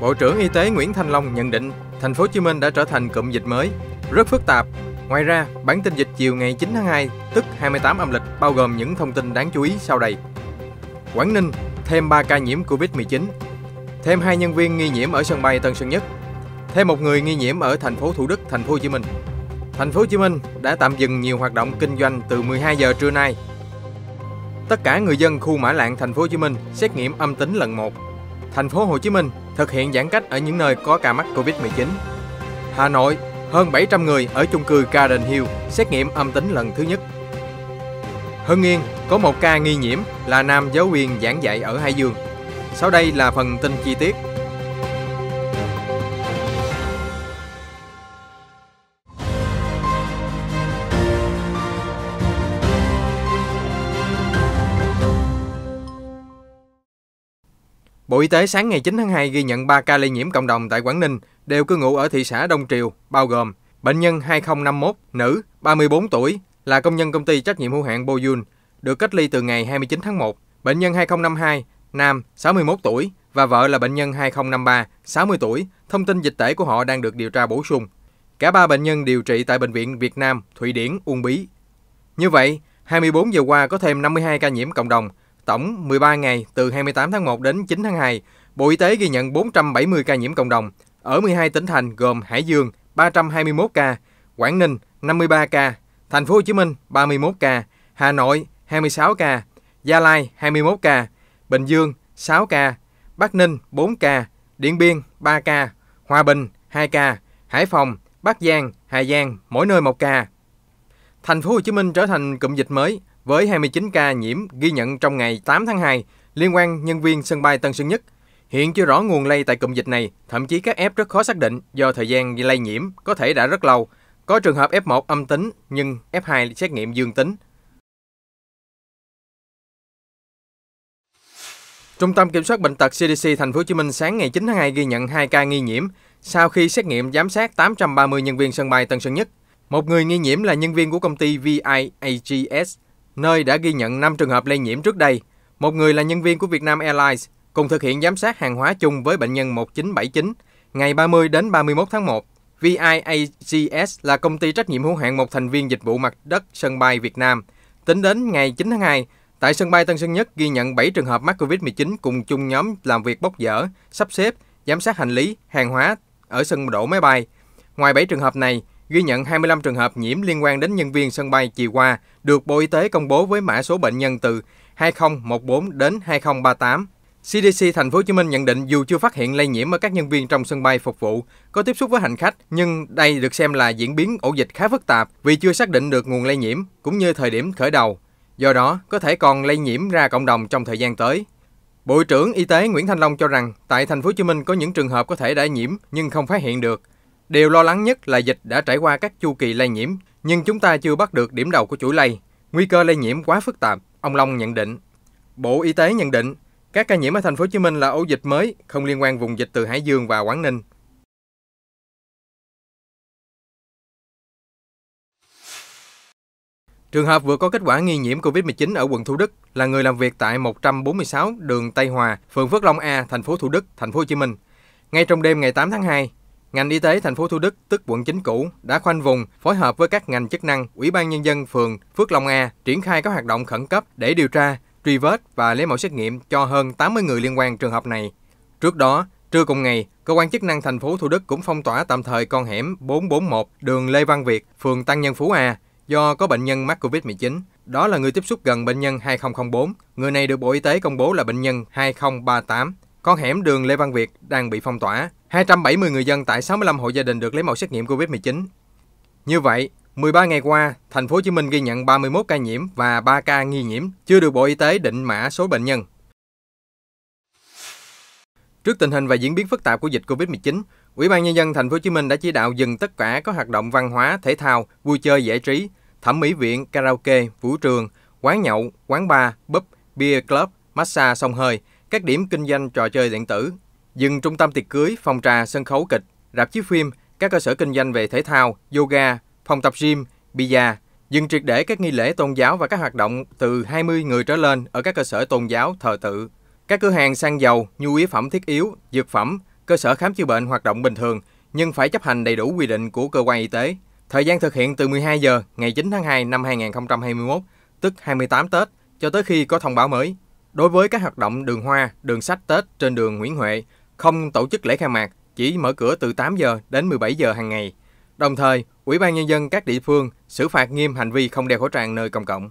Bộ trưởng Y tế Nguyễn Thanh Long nhận định thành phố Hồ Chí Minh đã trở thành cụm dịch mới rất phức tạp. Ngoài ra, bản tin dịch chiều ngày 9 tháng 2, tức 28 âm lịch bao gồm những thông tin đáng chú ý sau đây. Quảng Ninh thêm 3 ca nhiễm Covid-19, thêm 2 nhân viên nghi nhiễm ở sân bay Tân Sơn Nhất, thêm một người nghi nhiễm ở thành phố Thủ Đức, thành phố Hồ Chí Minh. Thành phố Hồ Chí Minh đã tạm dừng nhiều hoạt động kinh doanh từ 12 giờ trưa nay. Tất cả người dân khu Mã Lạng thành phố Hồ Chí Minh xét nghiệm âm tính lần 1. Thành phố Hồ Chí Minh thực hiện giãn cách ở những nơi có ca mắc Covid-19. Hà Nội, hơn 700 người ở chung cư Garden Hill xét nghiệm âm tính lần thứ nhất. Hưng Yên có một ca nghi nhiễm là nam giáo viên giảng dạy ở Hải Dương. Sau đây là phần tin chi tiết. Bộ Y tế sáng ngày 9 tháng 2 ghi nhận 3 ca lây nhiễm cộng đồng tại Quảng Ninh, đều cư ngụ ở thị xã Đông Triều, bao gồm bệnh nhân 2051, nữ, 34 tuổi, là công nhân công ty trách nhiệm hữu hạn Boyun, được cách ly từ ngày 29 tháng 1. Bệnh nhân 2052, nam, 61 tuổi và vợ là bệnh nhân 2053, 60 tuổi. Thông tin dịch tễ của họ đang được điều tra bổ sung. Cả ba bệnh nhân điều trị tại Bệnh viện Việt Nam, Thụy Điển, Uông Bí. Như vậy, 24 giờ qua có thêm 52 ca nhiễm cộng đồng, Tổng 13 ngày từ 28 tháng 1 đến 9 tháng 2, Bộ Y tế ghi nhận 470 ca nhiễm cộng đồng ở 12 tỉnh thành gồm Hải Dương 321 ca, Quảng Ninh 53 ca, Thành phố Hồ Chí Minh 31 ca, Hà Nội 26 ca, Gia Lai 21 ca, Bình Dương 6 ca, Bắc Ninh 4 ca, Điện Biên 3 ca, Hòa Bình 2 ca, Hải Phòng, Bắc Giang, Hà Giang mỗi nơi 1 ca. Thành phố Hồ Chí Minh trở thành cụm dịch mới với 29 ca nhiễm ghi nhận trong ngày 8 tháng 2 liên quan nhân viên sân bay Tân Sơn Nhất. Hiện chưa rõ nguồn lây tại cụm dịch này, thậm chí các F rất khó xác định do thời gian lây nhiễm có thể đã rất lâu. Có trường hợp F1 âm tính nhưng F2 xét nghiệm dương tính. Trung tâm Kiểm soát bệnh tật CDC Thành phố Hồ Chí Minh sáng ngày 9 tháng 2 ghi nhận 2 ca nghi nhiễm sau khi xét nghiệm giám sát 830 nhân viên sân bay Tân Sơn Nhất. Một người nghi nhiễm là nhân viên của công ty VIAGS nơi đã ghi nhận 5 trường hợp lây nhiễm trước đây. Một người là nhân viên của Vietnam Airlines, cùng thực hiện giám sát hàng hóa chung với bệnh nhân 1979 ngày 30 đến 31 tháng 1. VIAGS là công ty trách nhiệm hữu hạn một thành viên dịch vụ mặt đất sân bay Việt Nam. Tính đến ngày 9 tháng 2, tại sân bay Tân Sơn Nhất ghi nhận 7 trường hợp mắc COVID-19 cùng chung nhóm làm việc bốc dỡ, sắp xếp, giám sát hành lý, hàng hóa ở sân đổ máy bay. Ngoài 7 trường hợp này, ghi nhận 25 trường hợp nhiễm liên quan đến nhân viên sân bay chiều qua được Bộ Y tế công bố với mã số bệnh nhân từ 2014 đến 2038. CDC Thành phố Hồ Chí Minh nhận định dù chưa phát hiện lây nhiễm ở các nhân viên trong sân bay phục vụ có tiếp xúc với hành khách, nhưng đây được xem là diễn biến ổ dịch khá phức tạp vì chưa xác định được nguồn lây nhiễm cũng như thời điểm khởi đầu. Do đó, có thể còn lây nhiễm ra cộng đồng trong thời gian tới. Bộ trưởng Y tế Nguyễn Thanh Long cho rằng tại Thành phố Hồ Chí Minh có những trường hợp có thể đã nhiễm nhưng không phát hiện được. Điều lo lắng nhất là dịch đã trải qua các chu kỳ lây nhiễm, nhưng chúng ta chưa bắt được điểm đầu của chuỗi lây. Nguy cơ lây nhiễm quá phức tạp, ông Long nhận định. Bộ Y tế nhận định các ca nhiễm ở thành phố Hồ Chí Minh là ổ dịch mới, không liên quan vùng dịch từ Hải Dương và Quảng Ninh. Trường hợp vừa có kết quả nghi nhiễm COVID-19 ở quận Thủ Đức là người làm việc tại 146 đường Tây Hòa, phường Phước Long A, thành phố Thủ Đức, thành phố Hồ Chí Minh. Ngay trong đêm ngày 8 tháng 2, Ngành y tế thành phố Thủ Đức tức quận chính cũ đã khoanh vùng, phối hợp với các ngành chức năng, Ủy ban nhân dân phường Phước Long A triển khai các hoạt động khẩn cấp để điều tra, truy vết và lấy mẫu xét nghiệm cho hơn 80 người liên quan trường hợp này. Trước đó, trưa cùng ngày, cơ quan chức năng thành phố Thủ Đức cũng phong tỏa tạm thời con hẻm 441 đường Lê Văn Việt, phường Tăng Nhân Phú A do có bệnh nhân mắc COVID-19. Đó là người tiếp xúc gần bệnh nhân 2004. Người này được Bộ Y tế công bố là bệnh nhân 2038 con hẻm đường Lê Văn Việt đang bị phong tỏa. 270 người dân tại 65 hộ gia đình được lấy mẫu xét nghiệm COVID-19. Như vậy, 13 ngày qua, thành phố Hồ Chí Minh ghi nhận 31 ca nhiễm và 3 ca nghi nhiễm, chưa được Bộ Y tế định mã số bệnh nhân. Trước tình hình và diễn biến phức tạp của dịch COVID-19, Ủy ban nhân dân thành phố Hồ Chí Minh đã chỉ đạo dừng tất cả các hoạt động văn hóa, thể thao, vui chơi giải trí, thẩm mỹ viện, karaoke, vũ trường, quán nhậu, quán bar, pub, bia club, massage sông hơi, các điểm kinh doanh trò chơi điện tử, dừng trung tâm tiệc cưới, phòng trà, sân khấu kịch, rạp chiếu phim, các cơ sở kinh doanh về thể thao, yoga, phòng tập gym, bia, dừng triệt để các nghi lễ tôn giáo và các hoạt động từ 20 người trở lên ở các cơ sở tôn giáo, thờ tự. Các cửa hàng xăng dầu, nhu yếu phẩm thiết yếu, dược phẩm, cơ sở khám chữa bệnh hoạt động bình thường nhưng phải chấp hành đầy đủ quy định của cơ quan y tế. Thời gian thực hiện từ 12 giờ ngày 9 tháng 2 năm 2021, tức 28 Tết, cho tới khi có thông báo mới. Đối với các hoạt động đường hoa, đường sách Tết trên đường Nguyễn Huệ, không tổ chức lễ khai mạc, chỉ mở cửa từ 8 giờ đến 17 giờ hàng ngày. Đồng thời, Ủy ban Nhân dân các địa phương xử phạt nghiêm hành vi không đeo khẩu trang nơi công cộng.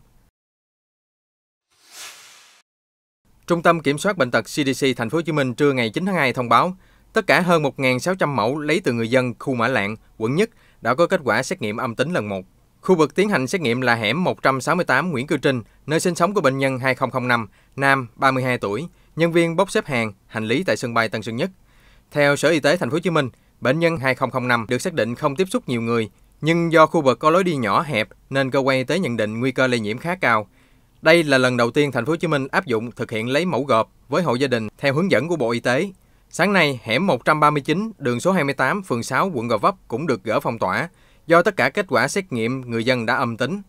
Trung tâm Kiểm soát Bệnh tật CDC Thành phố Hồ Chí Minh trưa ngày 9 tháng 2 thông báo, tất cả hơn 1.600 mẫu lấy từ người dân khu Mã Lạng, quận Nhất đã có kết quả xét nghiệm âm tính lần 1. Khu vực tiến hành xét nghiệm là hẻm 168 Nguyễn Cư Trinh, nơi sinh sống của bệnh nhân 2005, nam 32 tuổi, nhân viên bốc xếp hàng, hành lý tại sân bay Tân Sơn Nhất. Theo Sở Y tế Thành phố Hồ Chí Minh, bệnh nhân 2005 được xác định không tiếp xúc nhiều người, nhưng do khu vực có lối đi nhỏ hẹp nên cơ quan y tế nhận định nguy cơ lây nhiễm khá cao. Đây là lần đầu tiên Thành phố Hồ Chí Minh áp dụng thực hiện lấy mẫu gộp với hộ gia đình theo hướng dẫn của Bộ Y tế. Sáng nay, hẻm 139, đường số 28, phường 6, quận Gò Vấp cũng được gỡ phong tỏa, do tất cả kết quả xét nghiệm người dân đã âm tính.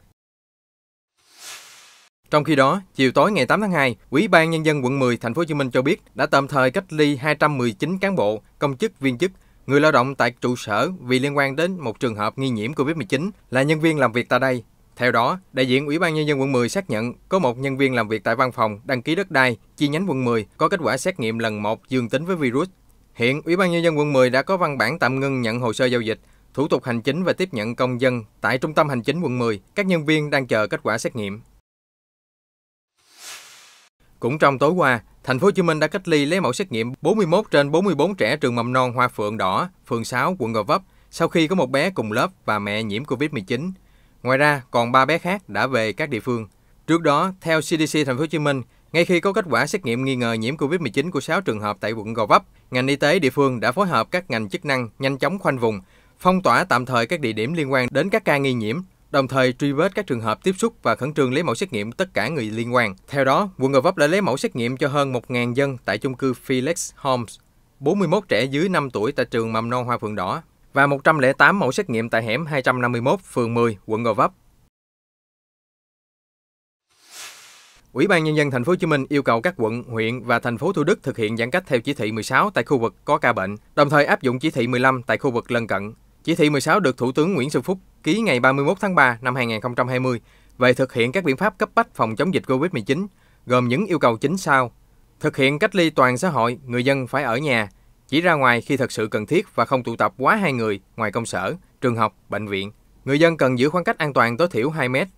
Trong khi đó, chiều tối ngày 8 tháng 2, Ủy ban nhân dân quận 10 thành phố Hồ Chí Minh cho biết đã tạm thời cách ly 219 cán bộ, công chức, viên chức, người lao động tại trụ sở vì liên quan đến một trường hợp nghi nhiễm COVID-19 là nhân viên làm việc tại đây. Theo đó, đại diện Ủy ban nhân dân quận 10 xác nhận có một nhân viên làm việc tại văn phòng đăng ký đất đai chi nhánh quận 10 có kết quả xét nghiệm lần 1 dương tính với virus. Hiện Ủy ban nhân dân quận 10 đã có văn bản tạm ngưng nhận hồ sơ giao dịch thủ tục hành chính và tiếp nhận công dân tại Trung tâm Hành chính quận 10, các nhân viên đang chờ kết quả xét nghiệm. Cũng trong tối qua, thành phố Hồ Chí Minh đã cách ly lấy mẫu xét nghiệm 41 trên 44 trẻ trường mầm non Hoa Phượng Đỏ, phường 6, quận Gò Vấp sau khi có một bé cùng lớp và mẹ nhiễm COVID-19. Ngoài ra, còn 3 bé khác đã về các địa phương. Trước đó, theo CDC thành phố Hồ Chí Minh, ngay khi có kết quả xét nghiệm nghi ngờ nhiễm COVID-19 của 6 trường hợp tại quận Gò Vấp, ngành y tế địa phương đã phối hợp các ngành chức năng nhanh chóng khoanh vùng, phong tỏa tạm thời các địa điểm liên quan đến các ca nghi nhiễm, đồng thời truy vết các trường hợp tiếp xúc và khẩn trương lấy mẫu xét nghiệm tất cả người liên quan. Theo đó, quận Gò Vấp đã lấy mẫu xét nghiệm cho hơn 1.000 dân tại chung cư Felix Homes, 41 trẻ dưới 5 tuổi tại trường mầm non Hoa Phượng Đỏ và 108 mẫu xét nghiệm tại hẻm 251, phường 10, quận Gò Vấp. Ủy ban nhân dân thành phố Hồ Chí Minh yêu cầu các quận, huyện và thành phố Thủ Đức thực hiện giãn cách theo chỉ thị 16 tại khu vực có ca bệnh, đồng thời áp dụng chỉ thị 15 tại khu vực lân cận. Chỉ thị 16 được Thủ tướng Nguyễn Xuân Phúc ký ngày 31 tháng 3 năm 2020 về thực hiện các biện pháp cấp bách phòng chống dịch COVID-19, gồm những yêu cầu chính sau. Thực hiện cách ly toàn xã hội, người dân phải ở nhà, chỉ ra ngoài khi thật sự cần thiết và không tụ tập quá hai người ngoài công sở, trường học, bệnh viện. Người dân cần giữ khoảng cách an toàn tối thiểu 2 mét.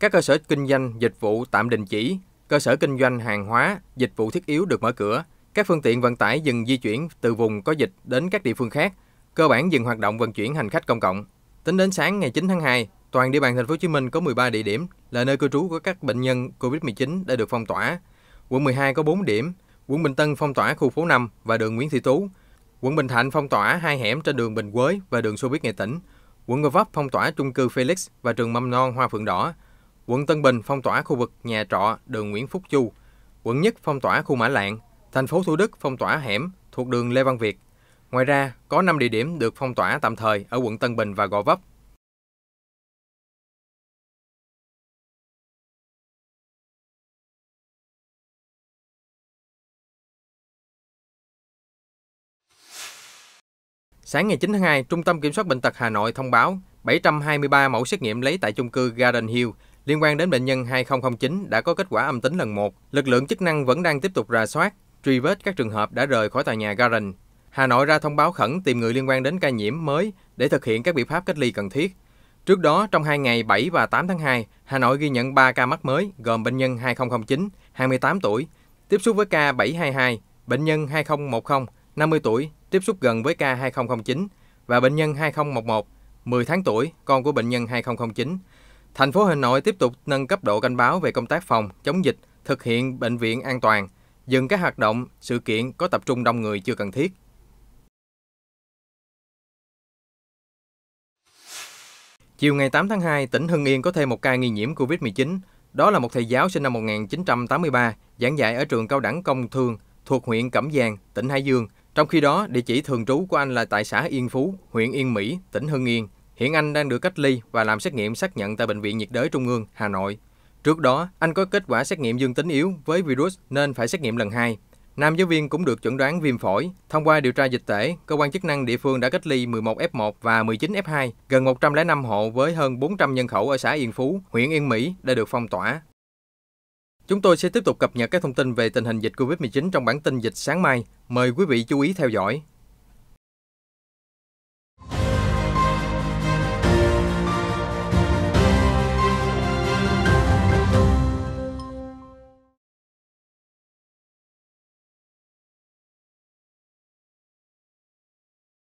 Các cơ sở kinh doanh, dịch vụ tạm đình chỉ, cơ sở kinh doanh hàng hóa, dịch vụ thiết yếu được mở cửa. Các phương tiện vận tải dừng di chuyển từ vùng có dịch đến các địa phương khác – cơ bản dừng hoạt động vận chuyển hành khách công cộng. Tính đến sáng ngày 9 tháng 2, toàn địa bàn thành phố Hồ Chí Minh có 13 địa điểm là nơi cư trú của các bệnh nhân COVID-19 đã được phong tỏa. Quận 12 có 4 điểm, quận Bình Tân phong tỏa khu phố 5 và đường Nguyễn Thị Tú. Quận Bình Thạnh phong tỏa hai hẻm trên đường Bình Quới và đường Xô Viết Nghệ Tỉnh. Quận Gò Vấp phong tỏa chung cư Felix và trường mầm non Hoa Phượng Đỏ. Quận Tân Bình phong tỏa khu vực nhà trọ đường Nguyễn Phúc Chu. Quận Nhất phong tỏa khu Mã Lạng. Thành phố Thủ Đức phong tỏa hẻm thuộc đường Lê Văn Việt. Ngoài ra, có 5 địa điểm được phong tỏa tạm thời ở quận Tân Bình và Gò Vấp. Sáng ngày 9 tháng 2, Trung tâm Kiểm soát Bệnh tật Hà Nội thông báo 723 mẫu xét nghiệm lấy tại chung cư Garden Hill liên quan đến bệnh nhân 2009 đã có kết quả âm tính lần 1. Lực lượng chức năng vẫn đang tiếp tục rà soát, truy vết các trường hợp đã rời khỏi tòa nhà Garden. Hà Nội ra thông báo khẩn tìm người liên quan đến ca nhiễm mới để thực hiện các biện pháp cách ly cần thiết. Trước đó, trong hai ngày 7 và 8 tháng 2, Hà Nội ghi nhận 3 ca mắc mới, gồm bệnh nhân 2009, 28 tuổi, tiếp xúc với ca 722, bệnh nhân 2010, 50 tuổi, tiếp xúc gần với ca 2009 và bệnh nhân 2011, 10 tháng tuổi, con của bệnh nhân 2009. Thành phố Hà Nội tiếp tục nâng cấp độ cảnh báo về công tác phòng, chống dịch, thực hiện bệnh viện an toàn, dừng các hoạt động, sự kiện có tập trung đông người chưa cần thiết. Chiều ngày 8 tháng 2, tỉnh Hưng Yên có thêm một ca nghi nhiễm COVID-19. Đó là một thầy giáo sinh năm 1983, giảng dạy ở trường cao đẳng công thương thuộc huyện Cẩm Giang, tỉnh Hải Dương. Trong khi đó, địa chỉ thường trú của anh là tại xã Yên Phú, huyện Yên Mỹ, tỉnh Hưng Yên. Hiện anh đang được cách ly và làm xét nghiệm xác nhận tại Bệnh viện nhiệt đới Trung ương, Hà Nội. Trước đó, anh có kết quả xét nghiệm dương tính yếu với virus nên phải xét nghiệm lần hai Nam giáo viên cũng được chẩn đoán viêm phổi. Thông qua điều tra dịch tễ, cơ quan chức năng địa phương đã cách ly 11 F1 và 19 F2, gần 105 hộ với hơn 400 nhân khẩu ở xã Yên Phú, huyện Yên Mỹ đã được phong tỏa. Chúng tôi sẽ tiếp tục cập nhật các thông tin về tình hình dịch COVID-19 trong bản tin dịch sáng mai. Mời quý vị chú ý theo dõi.